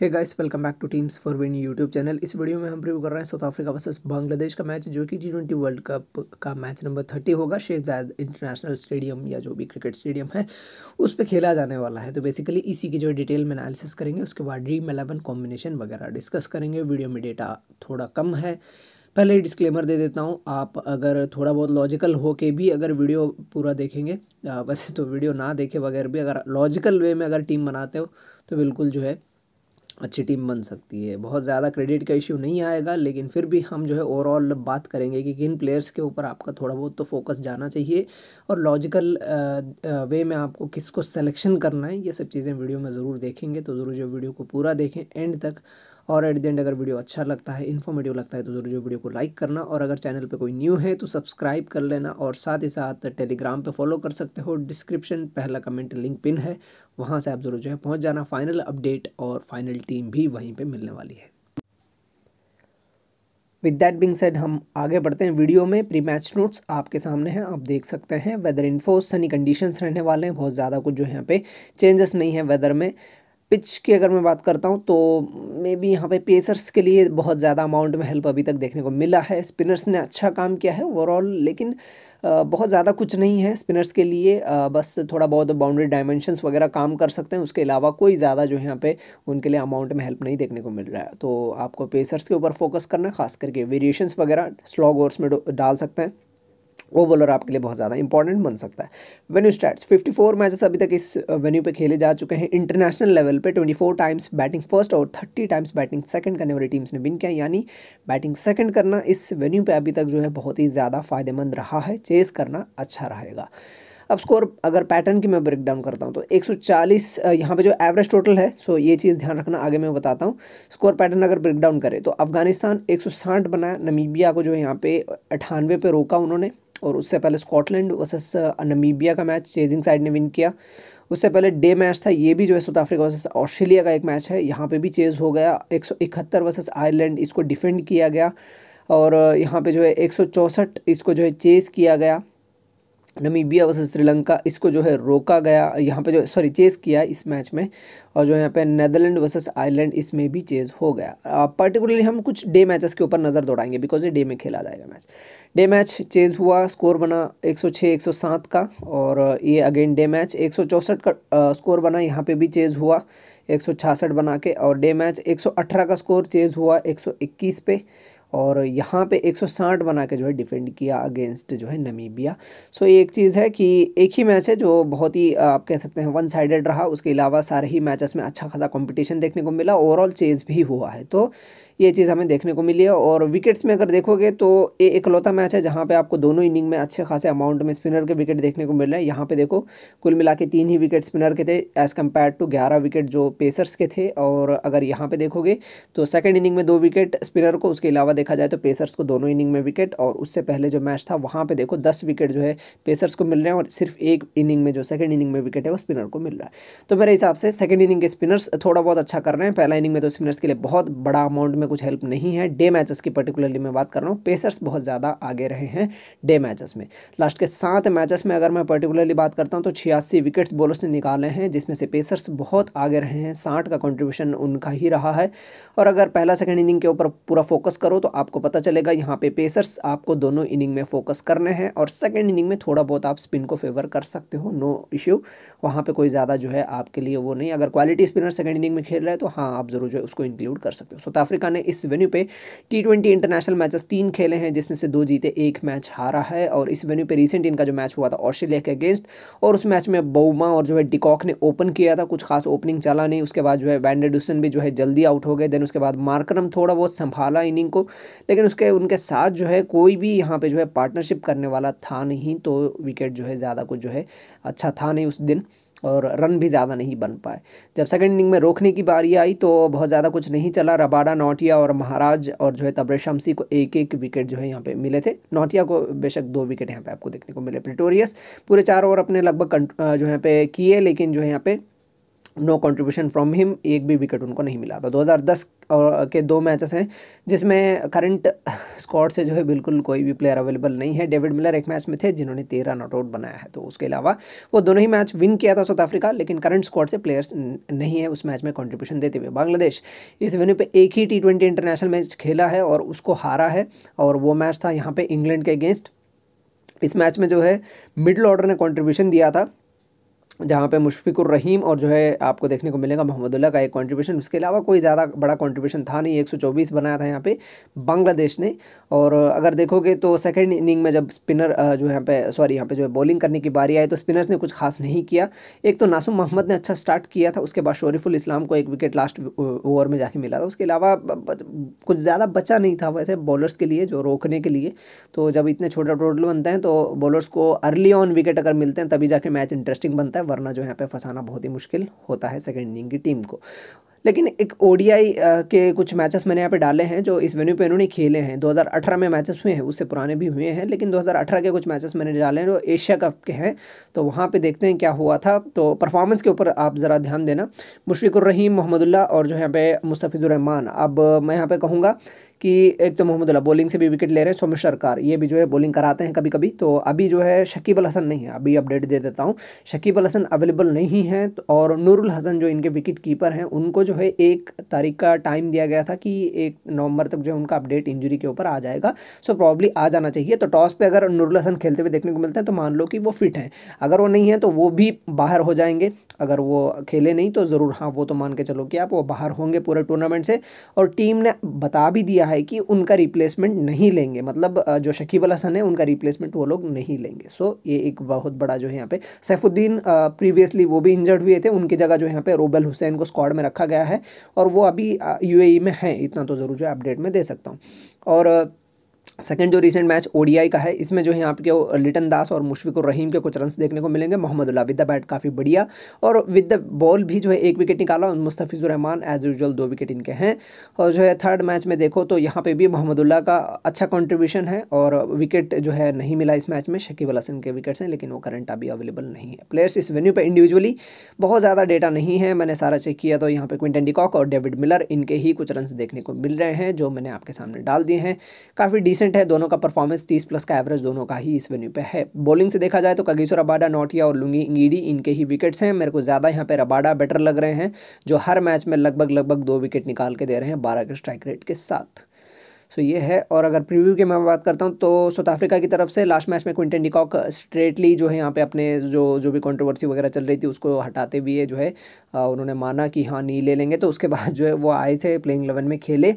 hey guys welcome back to teams for win YouTube channel इस video में हम review कर रहे हैं साउथ अफ्रीका वर्सेस बांग्लादेश का मैच जो कि टी ट्वेंटी वर्ल्ड कप का मैच नंबर थर्टी होगा शेजाद इंटरनेशनल स्टेडियम या जो भी क्रिकेट स्टेडियम है उस पर खेला जाने वाला है तो बेसिकली इसी की जो डिटेल में एनालिसिस करेंगे उसके बाद ड्रीम एलेवन कॉम्बिनेशन वगैरह डिस्कस करेंगे वीडियो में डेटा थोड़ा कम है पहले डिस्क्लेमर दे देता हूँ आप अगर थोड़ा बहुत लॉजिकल हो के भी अगर वीडियो पूरा देखेंगे वैसे तो वीडियो ना देखे बगैर भी अगर लॉजिकल वे में अगर टीम बनाते हो तो बिल्कुल जो है अच्छी टीम बन सकती है बहुत ज़्यादा क्रेडिट का इश्यू नहीं आएगा लेकिन फिर भी हम जो है ओवरऑल बात करेंगे कि किन प्लेयर्स के ऊपर आपका थोड़ा बहुत तो फोकस जाना चाहिए और लॉजिकल वे में आपको किसको सिलेक्शन करना है ये सब चीज़ें वीडियो में ज़रूर देखेंगे तो ज़रूर जो वीडियो को पूरा देखें एंड तक और एट द एंड अगर वीडियो अच्छा लगता है इन्फॉर्मेटिव लगता है तो ज़रूर वीडियो को लाइक करना और अगर चैनल पर कोई न्यू है तो सब्सक्राइब कर लेना और साथ ही साथ टेलीग्राम पर फॉलो कर सकते हो डिस्क्रिप्शन पहला कमेंट लिंक पिन है वहाँ से आप ज़रूर जो है पहुँच जाना फाइनल अपडेट और फाइनल टीम भी वहीं पर मिलने वाली है विद दैट बिंग सेड हम आगे बढ़ते हैं वीडियो में प्री मैच नोट्स आपके सामने हैं आप देख सकते हैं वेदर इन्फो सनी कंडीशंस रहने वाले हैं बहुत ज़्यादा कुछ जो यहाँ पे चेंजेस नहीं है वेदर में पिच की अगर मैं बात करता हूँ तो मे बी यहाँ पे पेसर्स के लिए बहुत ज़्यादा अमाउंट में हेल्प अभी तक देखने को मिला है स्पिनर्स ने अच्छा काम किया है ओवरऑल लेकिन बहुत ज़्यादा कुछ नहीं है स्पिनर्स के लिए बस थोड़ा बहुत बाउंड्री डायमेंशंस वगैरह काम कर सकते हैं उसके अलावा कोई ज़्यादा जो है यहाँ पे उनके लिए अमाउंट में हेल्प नहीं देखने को मिल रहा है तो आपको पेसर्स के ऊपर फोकस करना है खास करके वेरिएशंस वगैरह स्लॉग ओवर्स में डाल सकते हैं वो बॉलर आपके लिए बहुत ज़्यादा इंपॉर्टेंट बन सकता है वेन्यू स्टैट्स 54 मैचेस अभी तक इस वेन्यू uh, पे खेले जा चुके हैं इंटरनेशनल लेवल पे 24 टाइम्स बैटिंग फर्स्ट और 30 टाइम्स बैटिंग सेकंड करने वाली टीम्स ने विन किया यानी बैटिंग सेकंड करना इस वेन्यू पे अभी तक जो है बहुत ही ज़्यादा फ़ायदेमंद रहा है चेस करना अच्छा रहेगा अब स्कोर अगर पैटर्न की मैं ब्रेकडाउन करता हूँ तो 140 uh, यहाँ पर जो एवरेज टोटल है सो ये चीज़ ध्यान रखना आगे मैं बताता हूँ स्कोर पैटर्न अगर ब्रेक डाउन करें तो अफगानिस्तान 160 बनाया नमीबिया को जो यहाँ पे अठानवे पे रोका उन्होंने और उससे पहले स्कॉटलैंड वर्सेस नमीबिया का मैच चेजिंग साइड ने विन किया उससे पहले डे मैच था ये भी जो है साउथ अफ्रीका वर्सेस ऑस्ट्रेलिया का एक मैच है यहाँ पे भी चेज हो गया एक सौ इकहत्तर वर्सेस आयरलैंड इसको डिफेंड किया गया और यहाँ पे जो है एक सौ चौंसठ इसको जो है चेज किया गया नमीबिया वर्सेस श्रीलंका इसको जो है रोका गया यहाँ पे जो सॉरी चेज किया इस मैच में और जो यहाँ पे नदरलैंड वर्सेस आयरलैंड इसमें भी चेज हो गया पर्टिकुलरली हम कुछ डे मैचेस के ऊपर नज़र दौड़ाएंगे बिकॉज ये डे में खेला जाएगा मैच डे मैच चेज हुआ स्कोर बना 106 107 का और ये अगेन डे मैच एक का आ, स्कोर बना यहाँ पे भी चेज हुआ एक बना के और डे मैच 118 का स्कोर चेज हुआ 121 पे और यहाँ पे 160 बना के जो है डिफेंड किया अगेंस्ट जो है नमीबिया सो ये एक चीज़ है कि एक ही मैच है जो बहुत ही आप कह सकते हैं वन साइडेड रहा उसके अलावा सारे ही मैचेस में अच्छा खासा कंपटीशन देखने को मिला ओवरऑल चेज़ भी हुआ है तो ये चीज़ हमें देखने को मिली है और विकेट्स में अगर देखोगे तो ये इकलौता मैच है जहाँ पे आपको दोनों इनिंग में अच्छे खासे अमाउंट में स्पिनर के विकेट देखने को मिल रहे हैं यहाँ पे देखो कुल मिला के तीन ही विकेट स्पिनर के थे एज़ कम्पेयर टू ग्यारह विकेट जो पेसर्स के थे और अगर यहाँ पर देखोगे तो सेकेंड इनिंग में दो विकेट स्पिनर को उसके अलावा देखा जाए तो पेसर्स को दोनों इनिंग में विकेट और उससे पहले जो मैच था वहाँ पर देखो दस विकेट जो है पेसर्स को मिल रहे हैं और सिर्फ एक इनिंग में जो सेकेंड इनिंग में विकेट है वो स्पिनर को मिल रहा है तो मेरे हिसाब से सेकेंड इनिंग के स्पिनर्स थोड़ा बहुत अच्छा कर रहे हैं पहला इनिंग में तो स्पिनर्स के लिए बहुत बड़ा अमाउंट में कुछ हेल्प नहीं है डे मैचेस की पर्टिकुलरली मैं बात कर रहा हूँ पेसर्स बहुत ज़्यादा आगे रहे हैं डे मैचेस में लास्ट के सात मैचेस में अगर मैं पर्टिकुलरली बात करता हूँ तो छियासी विकेट्स बॉलर्स ने निकाले हैं जिसमें से पेसर्स बहुत आगे रहे हैं साठ का कॉन्ट्रीब्यूशन उनका ही रहा है और अगर पहला सेकेंड इनिंग के ऊपर पूरा फोकस करो तो आपको पता चलेगा यहाँ पर पेसर्स आपको दोनों इनिंग में फोकस करने हैं और सेकेंड इनिंग में थोड़ा बहुत आप स्पिन को फेवर कर सकते हो नो इश्यू वहाँ पर कोई ज़्यादा जो है आपके लिए वो नहीं अगर क्वालिटी स्पिनर सेकेंड इनिंग में खेल रहा है तो हाँ आप जरूर जो है उसको इंक्लूड कर सकते हो साउथ अफ्रीका ने ने इस वेन्यू पे टी ट्वेंटी इंटरनेशनल मैचेस तीन खेले हैं जिसमें से दो जीते एक मैच हारा है और इस वेन्यू पे रिसेंट इनका जो मैच हुआ था ऑस्ट्रेलिया के अगेंस्ट और उस मैच में बउमा और जो है डिकॉक ने ओपन किया था कुछ खास ओपनिंग चला नहीं उसके बाद जो है वैंडरडूसन भी जो है जल्दी आउट हो गए देन उसके बाद मार्करम थोड़ा बहुत संभाला इनिंग को लेकिन उसके उनके साथ जो है कोई भी यहाँ पर जो है पार्टनरशिप करने वाला था नहीं तो विकेट जो है ज़्यादा कुछ जो है अच्छा था नहीं उस दिन और रन भी ज़्यादा नहीं बन पाए जब सेकेंड इनिंग में रोकने की बारी आई तो बहुत ज़्यादा कुछ नहीं चला रबाडा नोटिया और महाराज और जो है तब्रे शमसी को एक एक विकेट जो है यहाँ पे मिले थे नोटिया को बेशक दो विकेट यहाँ पे आपको देखने को मिले प्रिटोरियस पूरे चार ओवर अपने लगभग जो है पे किए लेकिन जो है यहाँ पे नो कंट्रीब्यूशन फ्रॉम हिम एक भी विकेट उनको नहीं मिला था तो 2010 और के दो मैचेस हैं जिसमें करंट स्कॉट से जो है बिल्कुल कोई भी प्लेयर अवेलेबल नहीं है डेविड मिलर एक मैच में थे जिन्होंने तेरह नॉट आउट बनाया है तो उसके अलावा वो दोनों ही मैच विन किया था साउथ अफ्रीका लेकिन करंट स्कॉट से प्लेयर्स नहीं है उस मैच में कॉन्ट्रीब्यूशन देते हुए बांग्लादेश इस वेन्यू पर एक ही टी इंटरनेशनल मैच खेला है और उसको हारा है और वो मैच था यहाँ पर इंग्लैंड के अगेंस्ट इस मैच में जो है मिडल ऑर्डर ने कॉन्ट्रीब्यूशन दिया था जहाँ पे मुशफ़िकुर रहीम और जो है आपको देखने को मिलेगा मोहम्मदुल्ला का एक कंट्रीब्यूशन उसके अलावा कोई ज़्यादा बड़ा कंट्रीब्यूशन था नहीं 124 बनाया था यहाँ पे बांग्लादेश ने और अगर देखोगे तो सेकंड इनिंग में जब स्पिनर जो यहाँ पे सॉरी यहाँ पे जो है बॉलिंग करने की बारी आई तो स्पिनर्स ने कुछ खास नहीं किया एक तो नासूम मोहम्मद ने अच्छा स्टार्ट किया था उसके बाद शोरीफुल इस्लाम को एक विकेट लास्ट ओवर में जाके मिला था उसके अलावा कुछ ज़्यादा बचा नहीं था वैसे बॉलर्स के लिए जो रोकने के लिए तो जब इतने छोटा टोटल बनते हैं तो बॉलर्स को अर्ली ऑन विकेट अगर मिलते हैं तभी जाके मैच इंटरेस्टिंग बनता है है वरना जो यहाँ पे फंसाना बहुत ही मुश्किल होता है सेकेंड इनिंग की टीम को लेकिन एक ओडीआई के कुछ मैचेस मैंने यहाँ पे डाले हैं जो इस वेन्यू पे इन्होंने खेले हैं 2018 में मैचेस हुए हैं उससे पुराने भी हुए हैं लेकिन 2018 के कुछ मैचेस मैंने डाले हैं जो एशिया कप के हैं तो वहाँ पे देखते हैं क्या हुआ था तो परफॉर्मेंस के ऊपर आप ज़रा ध्यान देना रहीम मोहम्मदुल्ला और जो यहाँ पे मुस्तफ़िज़ुररहमान अब मैं यहाँ पर कहूँगा कि एक तो मोहम्मदुल्ला बॉलिंग से भी विकेट ले रहे हैं सौम्य सरकार ये भी जो है बॉलिंग कराते हैं कभी कभी तो अभी जो है शकीब अल हसन नहीं है अभी अपडेट दे देता हूँ शकीब अल हसन अवेलेबल नहीं है और नूरुल हसन जो इनके विकेट कीपर हैं उनको जो है एक तारीख का टाइम दिया गया था कि एक नवंबर तक जो है उनका अपडेट इंजरी के ऊपर आ जाएगा सो प्रॉब्ली आ जाना चाहिए तो टॉस पर अगर नुरुल हसन खेलते हुए देखने को मिलता है तो मान लो कि वो फिट हैं अगर वो नहीं है तो वो भी बाहर हो जाएंगे अगर वो खेले नहीं तो ज़रूर हाँ वो तो मान के चलो कि आप वो बाहर होंगे पूरे टूर्नामेंट से और टीम ने बता भी दिया है कि उनका रिप्लेसमेंट नहीं लेंगे मतलब जो शकीब अल हसन है उनका रिप्लेसमेंट वो लोग नहीं लेंगे सो ये एक बहुत बड़ा जो है यहाँ पे सैफुद्दीन प्रीवियसली वो भी इंजर्ड हुए थे उनकी जगह जो यहाँ पे रोबल हुसैन को स्क्वाड में रखा गया है और वो अभी यू e में हैं इतना तो ज़रूर जो अपडेट में दे सकता हूँ और सेकंड जो रिसेंट मैच ओडीआई का है इसमें जो है आपके लिटन दास और मुशफिकुर रहीम के कुछ रन देखने को मिलेंगे मोहम्मदुल्ला विद द बैट काफ़ी बढ़िया और विद द बॉल भी जो है एक विकेट निकाला और रहमान एज यूजल दो विकेट इनके हैं और जो है थर्ड मैच में देखो तो यहाँ पर भी मोहम्मदुल्ला का अच्छा कॉन्ट्रीब्यूशन है और विकेट जो है नहीं मिला इस मैच में शकीब अल के विकेट्स हैं लेकिन वो करंट अभी अवेलेबल नहीं है प्लेयर्स इस वेन्यू पर इंडिविजुअली बहुत ज़्यादा डेटा नहीं है मैंने सारा चेक किया तो यहाँ पर क्विंटन डिकॉक और डेविड मिलर इनके ही कुछ रन देखने को मिल रहे हैं जो मैंने आपके सामने डाल दिए हैं काफ़ी डिसेंट डिसेंट है दोनों का परफॉर्मेंस तीस प्लस का एवरेज दोनों का ही इस वेन्यू पे है बॉलिंग से देखा जाए तो कगीसो रबाडा नोटिया और लुंगी इंगीडी इनके ही विकेट्स हैं मेरे को ज़्यादा यहाँ पे रबाडा बेटर लग रहे हैं जो हर मैच में लगभग लगभग दो विकेट निकाल के दे रहे हैं बारह के स्ट्राइक रेट के साथ सो so, ये है और अगर प्रीव्यू की मैं बात करता हूँ तो साउथ अफ्रीका की तरफ से लास्ट मैच में क्विंटन डिकॉक स्ट्रेटली जो है यहाँ पे अपने जो जो भी कंट्रोवर्सी वगैरह चल रही थी उसको हटाते हुए जो है उन्होंने माना कि हाँ नहीं ले लेंगे तो उसके बाद जो है वो आए थे प्लेइंग इलेवन में खेले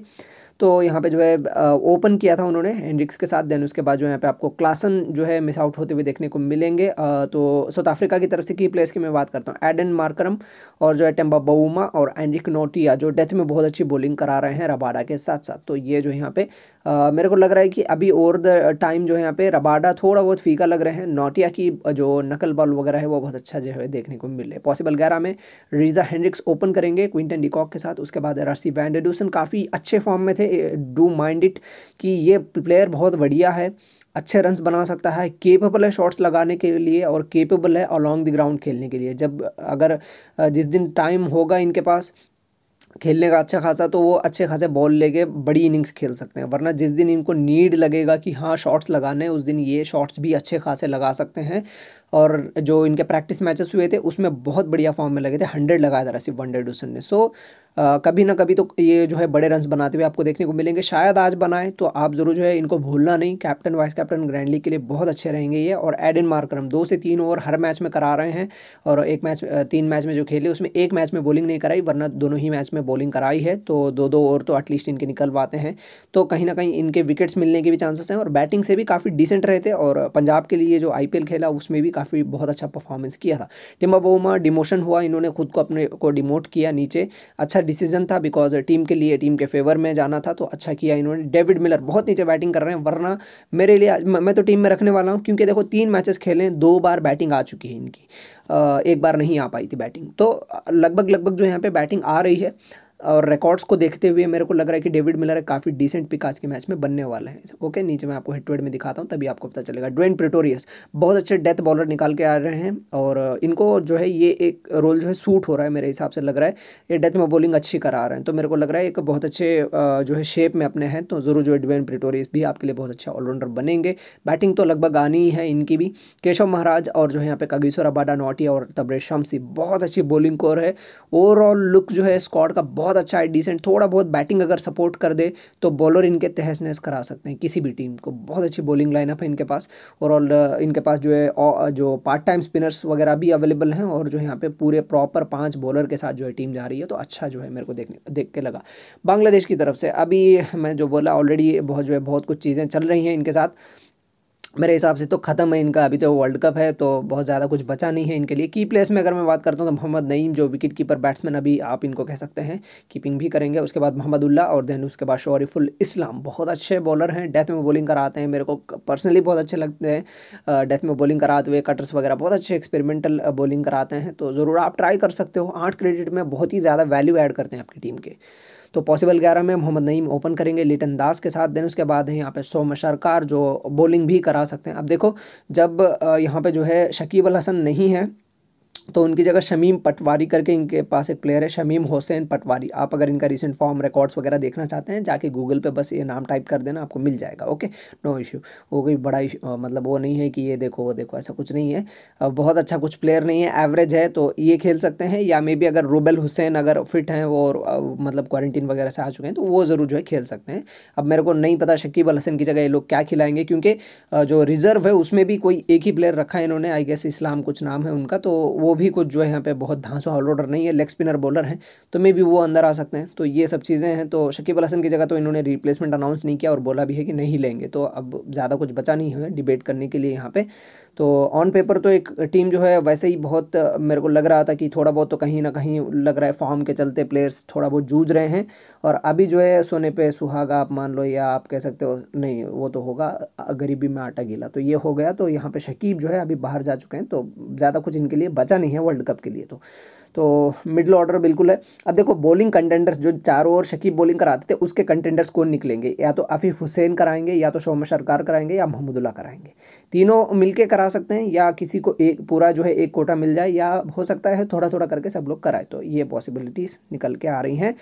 तो यहाँ पे जो है ओपन किया था उन्होंने हेनरिक्स के साथ देन उसके बाद जो यहाँ पे आपको क्लासन जो है मिस आउट होते हुए देखने को मिलेंगे तो साउथ अफ्रीका की तरफ से की प्लेयर्स की मैं बात करता हूँ एडन मार्करम और जो है टेम्बा बउमा और एनरिक नोटिया जो डेथ में बहुत अच्छी बॉलिंग करा रहे हैं रबाडा के साथ साथ तो ये जो यहाँ पे मेरे को लग रहा है कि अभी ओवर द टाइम जो है यहाँ पे रबाडा थोड़ा बहुत फीका लग रहे हैं नोटिया की जो नकल बॉल वगैरह है वो बहुत अच्छा जो है देखने को मिले पॉसिबल ग्यारह में रीजा हेनरिक्स ओपन करेंगे क्विंटन डिकॉक के साथ उसके बाद रसी वैंडेडूसन काफ़ी अच्छे फॉर्म में थे डू माइंड इट कि ये प्लेयर बहुत बढ़िया है अच्छे रन्स बना सकता है केपेबल है शॉट्स लगाने के लिए और केपेबल है अलॉन्ग द ग्राउंड खेलने के लिए जब अगर जिस दिन टाइम होगा इनके पास खेलने का अच्छा खासा तो वो अच्छे खासे बॉल लेके बड़ी इनिंग्स खेल सकते हैं वरना जिस दिन इनको नीड लगेगा कि हाँ शॉट्स लगाने उस दिन ये शॉट्स भी अच्छे खासे लगा सकते हैं और जो इनके प्रैक्टिस मैचेस हुए थे उसमें बहुत बढ़िया फॉर्म में लगे थे हंड्रेड लगाया था रसिफ वन डूसन ने सो आ, कभी ना कभी तो ये जो है बड़े रन्स बनाते हुए आपको देखने को मिलेंगे शायद आज बनाए तो आप ज़रूर जो है इनको भूलना नहीं कैप्टन वाइस कैप्टन ग्रैंडली के लिए बहुत अच्छे रहेंगे ये और इन मार्कर हम दो से तीन ओवर हर मैच में करा रहे हैं और एक मैच तीन मैच में जो खेले उसमें एक मैच में बॉलिंग नहीं कराई वरना दोनों ही मैच में बॉलिंग कराई है तो दो दो ओवर तो एटलीस्ट इनके निकल पाते हैं तो कहीं ना कहीं इनके विकेट्स मिलने के भी चांसेस हैं और बैटिंग से भी काफ़ी डिसेंट रहे थे और पंजाब के लिए जो आई खेला उसमें भी काफ़ी काफ़ी बहुत अच्छा परफॉर्मेंस किया था टिम्बा बोमा डिमोशन हुआ इन्होंने खुद को अपने को डिमोट किया नीचे अच्छा डिसीजन था बिकॉज टीम के लिए टीम के फेवर में जाना था तो अच्छा किया इन्होंने डेविड मिलर बहुत नीचे बैटिंग कर रहे हैं वरना मेरे लिए मैं तो टीम में रखने वाला हूँ क्योंकि देखो तीन मैचेस खेले दो बार बैटिंग आ चुकी है इनकी एक बार नहीं आ पाई थी बैटिंग तो लगभग लगभग जो यहाँ पे बैटिंग आ रही है और रिकॉर्ड्स को देखते हुए मेरे को लग रहा है कि डेविड मिलर काफ़ी डिसेंट पिक आज के मैच में बनने वाले हैं ओके नीचे मैं आपको हेटवेड में दिखाता हूँ तभी आपको पता चलेगा ड्वेन प्रिटोरियस बहुत अच्छे डेथ बॉलर निकाल के आ रहे हैं और इनको जो है ये एक रोल जो है सूट हो रहा है मेरे हिसाब से लग रहा है ये डेथ में बॉलिंग अच्छी करा रहे हैं तो मेरे को लग रहा है एक बहुत अच्छे जो है शेप में अपने हैं तो ज़रूर जो है ड्वेन प्रिटोरियस भी आपके लिए बहुत अच्छा ऑलराउंडर बनेंगे बैटिंग तो लगभग आनी है इनकी भी केशव महाराज और जो है यहाँ पे कागेश्वर अबाडा नोटिया और तब्रेश शमसी बहुत अच्छी बॉलिंग कोर है ओवरऑल लुक जो है स्कॉड का बहुत बहुत अच्छा है डिसेंट थोड़ा बहुत बैटिंग अगर सपोर्ट कर दे तो बॉलर इनके तहस नहस करा सकते हैं किसी भी टीम को बहुत अच्छी बॉलिंग लाइनअप है इनके पास और uh, इनके पास जो है uh, uh, जो पार्ट टाइम स्पिनर्स वगैरह भी अवेलेबल हैं और जो यहाँ पे पूरे प्रॉपर पाँच बॉलर के साथ जो है टीम जा रही है तो अच्छा जो है मेरे को देखने देख के लगा बांग्लादेश की तरफ से अभी मैं जो बोला ऑलरेडी बहुत जो है बहुत कुछ चीज़ें चल रही हैं इनके साथ मेरे हिसाब से तो ख़त्म है इनका अभी तो वर्ल्ड कप है तो बहुत ज़्यादा कुछ बचा नहीं है इनके लिए की प्लेस में अगर मैं बात करता हूँ तो मोहम्मद नईम जो विकेट कीपर बैट्समैन अभी आप इनको कह सकते हैं कीपिंग भी करेंगे उसके बाद मोहम्मदुल्ला और देन उसके बाद शौरीफुल इस्लाम बहुत अच्छे बॉलर हैं डेथ में बॉलिंग कराते हैं मेरे को पर्सनली बहुत अच्छे लगते हैं डेथ में बॉलिंग कराते हुए कटर्स वगैरह बहुत अच्छे एक्सपेरिमेंटल बॉलिंग कराते हैं तो ज़रूर आप ट्राई कर सकते हो आठ क्रेडिट में बहुत ही ज़्यादा वैल्यू एड करते हैं आपकी टीम के तो पॉसिबल ग्यारह में मोहम्मद नईम ओपन करेंगे लिटन दास के साथ देन उसके बाद है यहाँ पे सोम सरकार जो बॉलिंग भी करा सकते हैं अब देखो जब यहाँ पे जो है शकीब अल हसन नहीं है तो उनकी जगह शमीम पटवारी करके इनके पास एक प्लेयर है शमीम हुसैन पटवारी आप अगर इनका रिसेंट फॉर्म रिकॉर्ड्स वगैरह देखना चाहते हैं जाके गूगल पे बस ये नाम टाइप कर देना आपको मिल जाएगा ओके नो इशू वो कोई बड़ा इशू मतलब वो नहीं है कि ये देखो वो देखो ऐसा कुछ नहीं है बहुत अच्छा कुछ प्लेयर नहीं है एवरेज है तो ये खेल सकते हैं या मे बी अगर रूबेल हुसैन अगर फिट हैं वो मतलब क्वारंटीन वगैरह से आ चुके हैं तो वो ज़रूर जो है खेल सकते हैं अब मेरे को नहीं पता शकीब अल हसन की जगह ये लोग क्या खिलाएंगे क्योंकि जो रिज़र्व है उसमें भी कोई एक ही प्लेयर रखा है इन्होंने आई गेस इस्लाम कुछ नाम है उनका तो वो भी कुछ जो है यहाँ पे बहुत धांसू ऑलराउंडर नहीं है लेग स्पिनर बॉलर हैं तो मे भी वो अंदर आ सकते हैं तो ये सब चीज़ें हैं तो शकीब अल हसन की जगह तो इन्होंने रिप्लेसमेंट अनाउंस नहीं किया और बोला भी है कि नहीं लेंगे तो अब ज़्यादा कुछ बचा नहीं है डिबेट करने के लिए यहाँ पर तो ऑन पेपर तो एक टीम जो है वैसे ही बहुत मेरे को लग रहा था कि थोड़ा बहुत तो कहीं ना कहीं लग रहा है फॉर्म के चलते प्लेयर्स थोड़ा बहुत जूझ रहे हैं और अभी जो है सोने पे सुहागा आप मान लो या आप कह सकते हो नहीं वो तो होगा गरीबी में आटा गीला तो ये हो गया तो यहाँ पे शकीब जो है अभी बाहर जा चुके हैं तो ज़्यादा कुछ इनके लिए बचा नहीं है वर्ल्ड कप के लिए तो तो मिडल ऑर्डर बिल्कुल है अब देखो बॉलिंग कंटेंडर्स जो चारों ओर शकीब बॉलिंग कराते थे उसके कंटेंडर्स कौन निकलेंगे या तो आफिफ हुसैन कराएंगे या तो शोम सरकार कराएंगे या महमूदुल्ला कराएंगे तीनों मिलके करा सकते हैं या किसी को एक पूरा जो है एक कोटा मिल जाए या हो सकता है थोड़ा थोड़ा करके सब लोग कराए तो ये पॉसिबिलिटीज़ निकल के आ रही हैं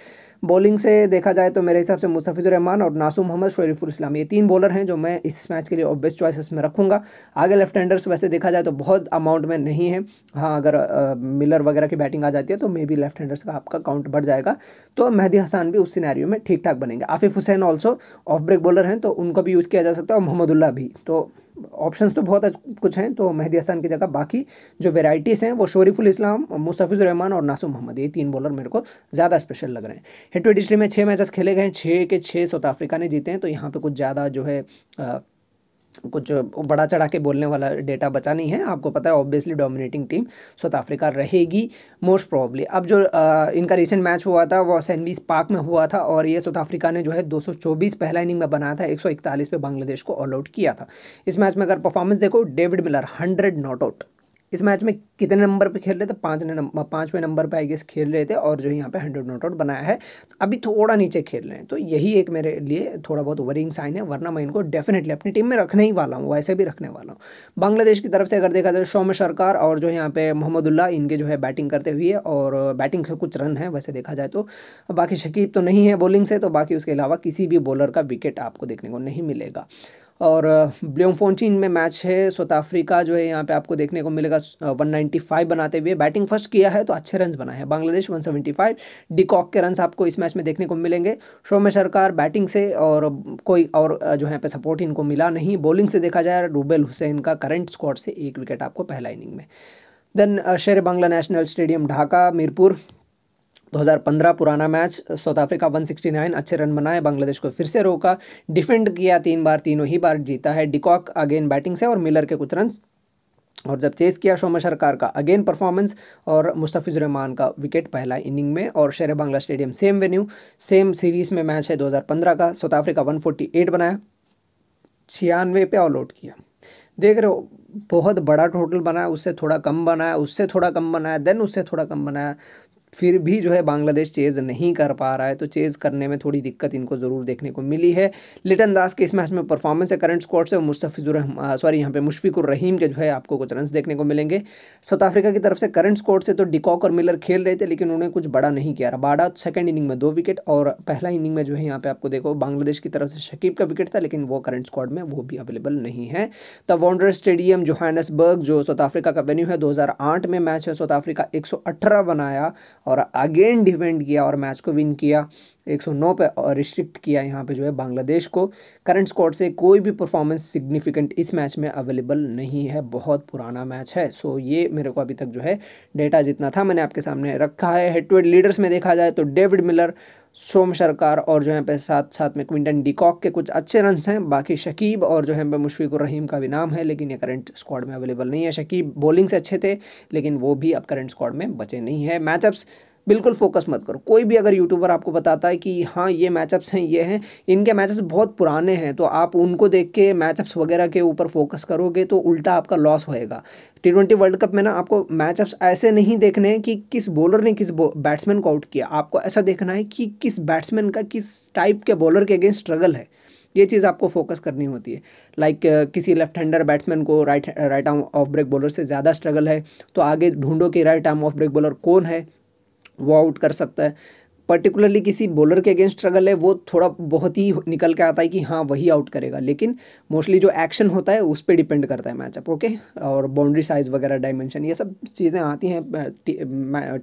बॉलिंग से देखा जाए तो मेरे हिसाब से मुस्तफ़िज़ुररहमान और नासू मोहम्मद शरीफुल इस्लाम ये तीन बॉलर हैं जो मैं इस मैच के लिए ऑब्वियस चॉइसेस में रखूँगा आगे लेफ्ट हैंडर्स वैसे देखा जाए तो बहुत अमाउंट में नहीं है हाँ अगर मिलर वगैरह की बैटिंग बैटिंग आ जाती है तो मे बी लेफ्ट हैंडर्स का आपका काउंट बढ़ जाएगा तो मेहदी हसान भी उस सिनेरियो में ठीक ठाक बनेंगे Afif Hossain also off break bowler हैं तो उनको भी यूज़ किया जा सकता है और मोहम्मदुल्ला भी तो ऑप्शंस तो बहुत कुछ हैं तो मेहदी हसन की जगह बाकी जो वेराइटीज़ हैं वो शोरीफुल इस्लाम मुस्तफ़िज़ुर रहमान और नासू मोहम्मद ये तीन बॉलर मेरे को ज़्यादा स्पेशल लग रहे हैं हिट डिस्ट्री में छः मैचेस खेले गए हैं छः के छः साउथ अफ्रीका ने जीते हैं तो यहाँ पे कुछ ज़्यादा जो है आ, कुछ बड़ा चढ़ा के बोलने वाला डेटा बचा नहीं है आपको पता है obviously dominating team South Africa रहेगी मोस्ट प्रॉब्ली अब जो आ, इनका रिसेंट मैच हुआ था वो सैनबीस पार्क में हुआ था और ये साउथ अफ्रीका ने जो है 224 पहला इनिंग में बनाया था 141 पे बांग्लादेश को ऑल आउट किया था इस मैच में अगर परफॉर्मेंस देखो David Miller hundred not out इस मैच में कितने नंबर पे खेल रहे थे पाँच नंबर पाँचवें नंबर पे आई गेस खेल रहे थे और जो यहाँ पे हंड्रेड नॉट आउट बनाया है तो अभी थोड़ा नीचे खेल रहे हैं तो यही एक मेरे लिए थोड़ा बहुत वरिंग साइन है वरना मैं इनको डेफिनेटली अपनी टीम में रखने ही वाला हूँ वैसे भी रखने वाला हूँ बांग्लादेश की तरफ से अगर देखा जाए शोम सरकार और जो यहाँ पे मोहम्मदुल्ला इनके जो है बैटिंग करते हुए और बैटिंग से कुछ रन है वैसे देखा जाए तो बाकी शकीब तो नहीं है बॉलिंग से तो बाकी उसके अलावा किसी भी बॉलर का विकेट आपको देखने को नहीं मिलेगा और ब्लियोमफोनचिन में मैच है साउथ अफ्रीका जो है यहाँ पे आपको देखने को मिलेगा 195 बनाते हुए बैटिंग फर्स्ट किया है तो अच्छे रन बनाए हैं बांग्लादेश 175 डिकॉक के रन आपको इस मैच में देखने को मिलेंगे में सरकार बैटिंग से और कोई और जो है पे सपोर्ट इनको मिला नहीं बॉलिंग से देखा जाए रूबेल हुसैन का करंट स्कॉट से एक विकेट आपको पहला इनिंग में then Sher Bangla national stadium Dhaka Mirpur 2015 पुराना मैच साउथ अफ्रीका 169 अच्छे रन बनाए बांग्लादेश को फिर से रोका डिफेंड किया तीन बार तीनों ही बार जीता है डिकॉक अगेन बैटिंग से और मिलर के कुछ रन और जब चेस किया शोम सरकार का अगेन परफॉर्मेंस और मुस्तफ़िज़ुरहमान का विकेट पहला इनिंग में और Sher Bangla stadium same venue same series में मैच है 2015 का साउथ अफ्रीका 148 बनाया छियानवे पे ऑल आउट किया देख रहे हो बहुत बड़ा टोटल बनाया उससे थोड़ा कम बनाया उससे थोड़ा कम बनाया देन उससे थोड़ा कम बनाया फिर भी जो है बांग्लादेश चेज़ नहीं कर पा रहा है तो चेज़ करने में थोड़ी दिक्कत इनको ज़रूर देखने को मिली है लिटन दास के इस मैच में परफॉर्मेंस है करंट स्क्वाड से मुस्तफ़िजुर सॉरी यहाँ पे मुशफिकुर रहीम के जो है आपको कुछ रन देखने को मिलेंगे साउथ अफ्रीका की तरफ से करंट स्क्वाड से तो डिकॉक और मिलर खेल रहे थे लेकिन उन्होंने कुछ बड़ा नहीं किया बाड़ा सेकेंड इनिंग में दो विकेट और पहला इनिंग में जो है यहाँ पर आपको देखो बांग्लादेश की तरफ से शकीब का विकेट था लेकिन वो करंट स्क्वाड में वो भी अवेलेबल नहीं है द वॉन्डर स्टेडियम जोहानसबर्ग जो साउथ अफ्रीका का वेन्यू है दो में मैच है साउथ अफ्रीका एक बनाया और अगेन डिफेंड किया और मैच को विन किया 109 पे और रिस्ट्रिक्ट किया यहाँ पे जो है बांग्लादेश को करंट स्कॉट से कोई भी परफॉर्मेंस सिग्निफिकेंट इस मैच में अवेलेबल नहीं है बहुत पुराना मैच है सो ये मेरे को अभी तक जो है डेटा जितना था मैंने आपके सामने रखा है हेड टू हेड लीडर्स में देखा जाए तो डेविड मिलर सोम सरकार और जो है पे साथ साथ में क्विंटन डिकॉक के कुछ अच्छे रन हैं बाकी शकीब और जो है पे मुशफिकुर रहीम का भी नाम है लेकिन ये करंट स्क्वाड में अवेलेबल नहीं है शकीब बॉलिंग से अच्छे थे लेकिन वो भी अब करंट स्क्वाड में बचे नहीं है मैचअप्स बिल्कुल फोकस मत करो कोई भी अगर यूट्यूबर आपको बताता है कि हाँ ये मैचअप्स हैं ये हैं इनके मैचअप्स बहुत पुराने हैं तो आप उनको देख के मैचअप्स वगैरह के ऊपर फोकस करोगे तो उल्टा आपका लॉस होएगा टी ट्वेंटी वर्ल्ड कप में ना आपको मैचअप्स ऐसे नहीं देखने हैं कि किस बॉलर ने किस बैट्समैन को आउट किया आपको ऐसा देखना है कि किस बैट्समैन का किस टाइप के बॉलर के अगेंस्ट स्ट्रगल है ये चीज़ आपको फोकस करनी होती है लाइक like, किसी लेफ्ट हैंडर बैट्समैन को right right arm off break bowler से ज़्यादा स्ट्रगल है तो आगे ढूंढो कि right arm off break bowler कौन है वो आउट कर सकता है पर्टिकुलरली किसी बॉलर के अगेंस्ट स्ट्रगल है वो थोड़ा बहुत ही निकल के आता है कि हाँ वही आउट करेगा लेकिन मोस्टली जो एक्शन होता है उस पर डिपेंड करता है मैचअप ओके और बाउंड्री साइज वगैरह डायमेंशन ये सब चीज़ें आती हैं टी,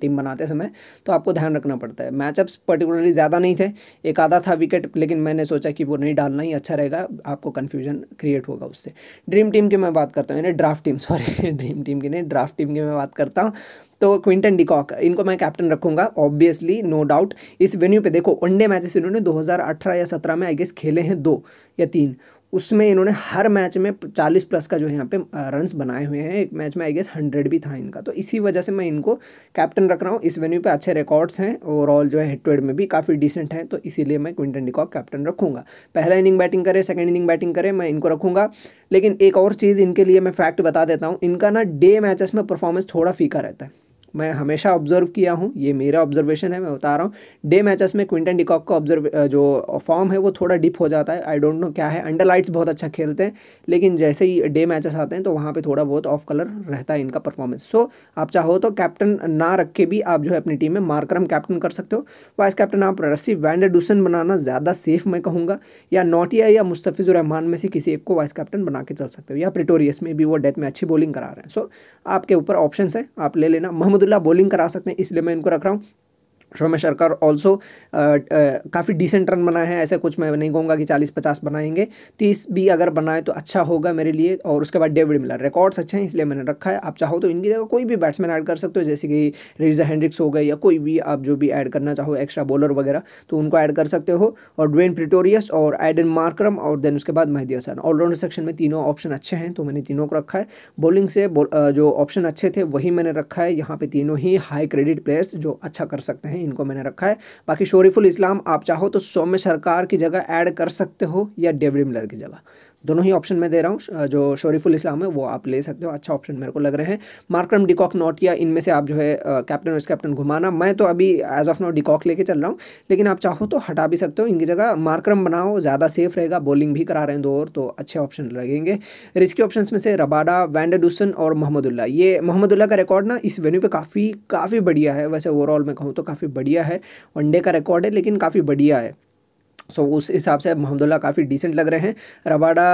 टीम बनाते समय तो आपको ध्यान रखना पड़ता है मैचअप्स पर्टिकुलरली ज़्यादा नहीं थे एक आधा था विकेट लेकिन मैंने सोचा कि वो नहीं डालना ही अच्छा रहेगा आपको कन्फ्यूजन क्रिएट होगा उससे ड्रीम टीम की मैं बात करता हूँ यानी draft team sorry dream team की नहीं ड्राफ्ट टीम की मैं बात करता हूँ तो क्विंटन डिकॉक इनको मैं कैप्टन रखूंगा ऑब्वियसली नो डाउट इस वेन्यू पे देखो वनडे मैचेस इन्होंने 2018 या 17 में आई गेस खेले हैं दो या तीन उसमें इन्होंने हर मैच में 40 प्लस का जो है यहाँ पे रन्स बनाए हुए हैं एक मैच में आई गेस हंड्रेड भी था इनका तो इसी वजह से मैं इनको कैप्टन रख रहा हूँ इस वेन्यू पे अच्छे रिकॉर्ड्स हैं ओवरऑल जो है हेड टू हेड में भी काफ़ी डिसेंट है तो इसीलिए मैं क्विंटन डिकॉक कैप्टन रखूँगा पहला इनिंग बैटिंग करे सेकेंड इनिंग बैटिंग करे मैं इनको रखूँगा लेकिन एक और चीज़ इनके लिए मैं फैक्ट बता देता हूँ इनका ना डे मैचेस में परफॉर्मेंस थोड़ा फीका रहता है मैं हमेशा ऑब्जर्व किया हूँ ये मेरा ऑब्जर्वेशन है मैं बता रहा हूँ डे मैचेस में क्विंटन डिकॉक का ऑब्जर्व जो फॉर्म है वो थोड़ा डिप हो जाता है आई डोंट नो क्या है अंडर लाइट्स बहुत अच्छा खेलते हैं लेकिन जैसे ही डे मैचेस आते हैं तो वहाँ पे थोड़ा बहुत ऑफ कलर रहता है इनका परफॉर्मेंस सो so, आप चाहो तो कैप्टन ना रख के भी आप जो है अपनी टीम में मार्करम कैप्टन कर सकते हो वाइस कैप्टन आप रस्सी डूसन बनाना ज़्यादा सेफ मैं कहूँगा या नोटिया या मुस्तफ़िजुररहमान में से किसी एक को वाइस कैप्टन बना के चल सकते हो या प्रिटोरियस में भी वो डेथ में अच्छी बॉलिंग करा रहे हैं सो आपके ऊपर ऑप्शन है आप ले लेना मोहम्मद रहमतुल्ला बॉलिंग करा सकते हैं इसलिए मैं इनको रख रहा हूँ शोमेश सरकार ऑल्सो काफ़ी डिसेंट रन बनाए हैं ऐसा कुछ मैं नहीं कहूँगा कि चालीस पचास बनाएंगे तीस भी अगर बनाए तो अच्छा होगा मेरे लिए और उसके बाद डेविड मिलर रिकॉर्ड्स अच्छे हैं इसलिए मैंने रखा है आप चाहो तो इनकी जगह कोई भी बैट्समैन ऐड कर सकते हो जैसे कि रिजा हैंड्रिक्स हो गए या कोई भी आप जो भी ऐड करना चाहो एक्स्ट्रा बॉलर वगैरह तो उनको ऐड कर सकते हो और ड्वेन प्रिटोरियस और एडन मार्क्रम और देन उसके बाद महदी हसन ऑलराउंडर सेक्शन में तीनों ऑप्शन अच्छे हैं तो मैंने तीनों को रखा है बॉलिंग से जो ऑप्शन अच्छे थे वही मैंने रखा है यहाँ पर तीनों ही हाई क्रेडिट प्लेयर्स जो अच्छा कर सकते हैं हैं इनको मैंने रखा है बाकी शोरीफुल इस्लाम आप चाहो तो सौम्य सरकार की जगह ऐड कर सकते हो या डेविड मिलर की जगह दोनों ही ऑप्शन मैं दे रहा हूँ जो शरीफुल इस्लाम है वो आप ले सकते हो अच्छा ऑप्शन मेरे को लग रहे हैं मार्क्रम डिकॉक नोटिया इनमें से आप जो है कैप्टन और कैप्टन घुमाना मैं तो अभी एज ऑफ नाउ डिकॉक लेके चल रहा हूँ लेकिन आप चाहो तो हटा भी सकते हो इनकी जगह मार्क्रम बनाओ ज़्यादा सेफ रहेगा बॉलिंग भी करा रहे हैं दो और तो अच्छे ऑप्शन लगेंगे रिस्की ऑप्शन में से रबाडा वैंडडूसन और मोहम्मदुल्ला ये मोहम्मदुल्ला का रिकॉर्ड ना इस वेन्यू पर काफ़ी काफ़ी बढ़िया है वैसे ओवरऑल मैं कहूँ तो काफ़ी बढ़िया है वनडे का रिकॉर्ड है लेकिन काफ़ी बढ़िया है सो so, उस हिसाब से महमदुल्ला काफ़ी डिसेंट लग रहे हैं रबाडा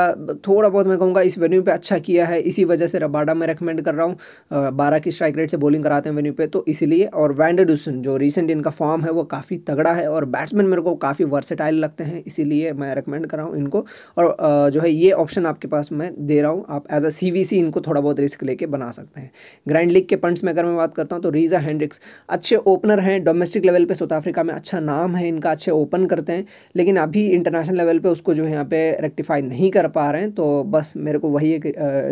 थोड़ा बहुत मैं कहूँगा इस वेन्यू पे अच्छा किया है इसी वजह से रबाडा मैं रेकमेंड कर रहा हूँ बारह की स्ट्राइक रेट से बॉलिंग कराते हैं वेन्यू पे तो इसीलिए और वैंडरडूसन जो रिसेंट इनका फॉर्म है वो काफ़ी तगड़ा है और बैट्समैन मेरे को काफ़ी वर्सेटाइल लगते हैं इसीलिए मैं रिकमेंड कर रहा हूँ इनको और जो है ये ऑप्शन आपके पास मैं दे रहा हूँ आप एज अ सी इनको थोड़ा बहुत रिस्क लेके बना सकते हैं ग्रैंड लीग के पंट्स में अगर मैं बात करता हूँ तो रीजा हैंड्रिक्स अच्छे ओपनर हैं डोमेस्टिक लेवल पर साउथ अफ्रीका में अच्छा नाम है इनका अच्छे ओपन करते हैं लेकिन अभी इंटरनेशनल लेवल पे उसको जो है यहाँ पे रेक्टिफाई नहीं कर पा रहे हैं तो बस मेरे को वही एक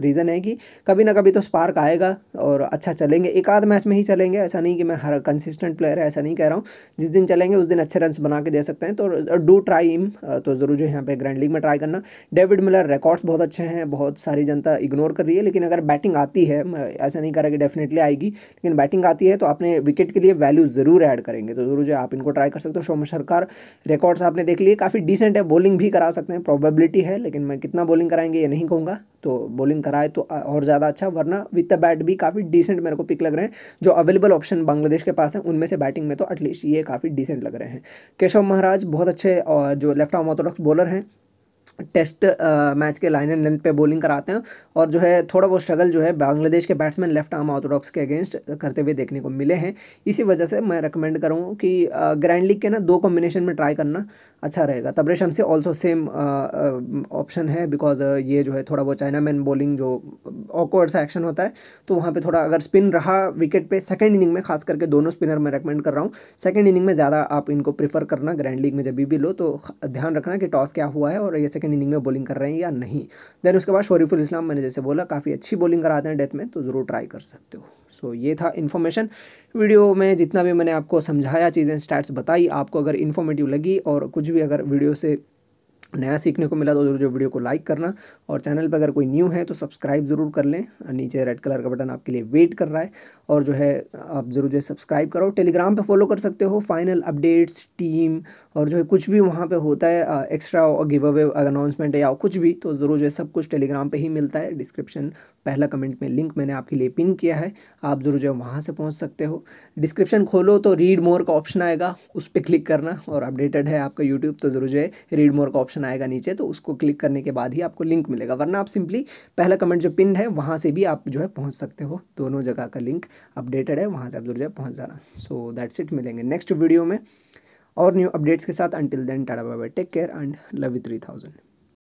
रीज़न है कि कभी ना कभी तो स्पार्क आएगा और अच्छा चलेंगे एक आध मैच में ही चलेंगे ऐसा नहीं कि मैं हर कंसिस्टेंट प्लेयर है ऐसा नहीं कह रहा हूँ जिस दिन चलेंगे उस दिन अच्छे रन बना के दे सकते हैं तो डू ट्राई इम तो ज़रूर जो यहाँ पे ग्रैंड लीग में ट्राई करना डेविड मिलर रिकॉर्ड्स बहुत अच्छे हैं बहुत सारी जनता इग्नोर कर रही है लेकिन अगर बैटिंग आती है ऐसा नहीं कर रहा कि डेफिनेटली आएगी लेकिन बैटिंग आती है तो अपने विकेट के लिए वैल्यू ज़रूर ऐड करेंगे तो ज़रूर जो आप इनको ट्राई कर सकते हो सोम सरकार रिकॉर्ड्स आपने देख लिए काफ़ी डिसेंट है बॉलिंग भी करा सकते हैं प्रोबेबिलिटी है लेकिन मैं कितना बॉलिंग कराएंगे ये नहीं कहूँगा तो बॉलिंग कराए तो और ज़्यादा अच्छा वरना विद द बैट भी काफ़ी डिसेंट मेरे को पिक लग रहे हैं जो अवेलेबल ऑप्शन बांग्लादेश के पास है उनमें से बैटिंग में तो एटलीस्ट ये काफ़ी डिसेंट लग रहे हैं केशव महाराज बहुत अच्छे और जो लेफ्ट आर्म ऑर्थोडॉक्स बॉलर हैं टेस्ट मैच के लाइन एंड लेंथ पे बॉलिंग कराते हैं और जो है थोड़ा बहुत स्ट्रगल जो है बांग्लादेश के बैट्समैन लेफ्ट आर्म ऑर्थोडॉक्स के अगेंस्ट करते हुए देखने को मिले हैं इसी वजह से मैं रिकमेंड करूँ कि ग्रैंड लीग के ना दो कॉम्बिनेशन में ट्राई करना अच्छा रहेगा Tabraiz Shamsi also same option है बिकॉज ये जो है थोड़ा बहुत चाइना मैन बॉलिंग जो ऑकवर्ड सा एक्शन होता है तो वहाँ पर थोड़ा अगर स्पिन रहा विकेट पर सेकेंड इनिंग में खास करके दोनों स्पिनर मैं रिकमेंड कर रहा हूँ सेकेंड इनिंग में ज़्यादा आप इनको प्रीफर करना ग्रैंड लीग में जब भी लो तो ध्यान रखना कि टॉस क्या हुआ है और ये सेकेंड सेकंड इनिंग में बॉलिंग कर रहे हैं या नहीं देन उसके बाद शरीफुल इस्लाम मैंने जैसे बोला काफ़ी अच्छी बॉलिंग कराते हैं डेथ में तो ज़रूर ट्राई कर सकते हो सो so, ये था इन्फॉर्मेशन वीडियो में जितना भी मैंने आपको समझाया चीज़ें स्टैट्स बताई आपको अगर इन्फॉर्मेटिव लगी और कुछ भी अगर वीडियो से नया सीखने को मिला तो जरूर जो वीडियो को लाइक करना और चैनल पर अगर कोई न्यू है तो सब्सक्राइब ज़रूर कर लें नीचे रेड कलर का बटन आपके लिए वेट कर रहा है और जो है आप ज़रूर जो सब्सक्राइब करो टेलीग्राम पे फॉलो कर सकते हो फाइनल अपडेट्स टीम और जो है कुछ भी वहाँ पे होता है एक्स्ट्रा गिव अवे अनाउंसमेंट या कुछ भी तो ज़रूर जो है सब कुछ टेलीग्राम पे ही मिलता है डिस्क्रिप्शन पहला कमेंट में लिंक मैंने आपके लिए पिन किया है आप ज़रूर जो है वहाँ से पहुँच सकते हो डिस्क्रिप्शन खोलो तो रीड मोर का ऑप्शन आएगा उस पर क्लिक करना और अपडेटेड है आपका यूट्यूब तो ज़रूर जो है रीड मोर का ऑप्शन आएगा नीचे तो उसको क्लिक करने के बाद ही आपको लिंक मिलेगा वरना आप सिंपली पहला कमेंट जो पिन है वहाँ से भी आप जो है पहुँच सकते हो दोनों जगह का लिंक अपडेटेड है वहाँ से आप ज़रूर जो है पहुँच जाना सो दैट्स इट मिलेंगे नेक्स्ट वीडियो में और न्यू अपडेट्स के साथ until then tata bye take care and love you three thousand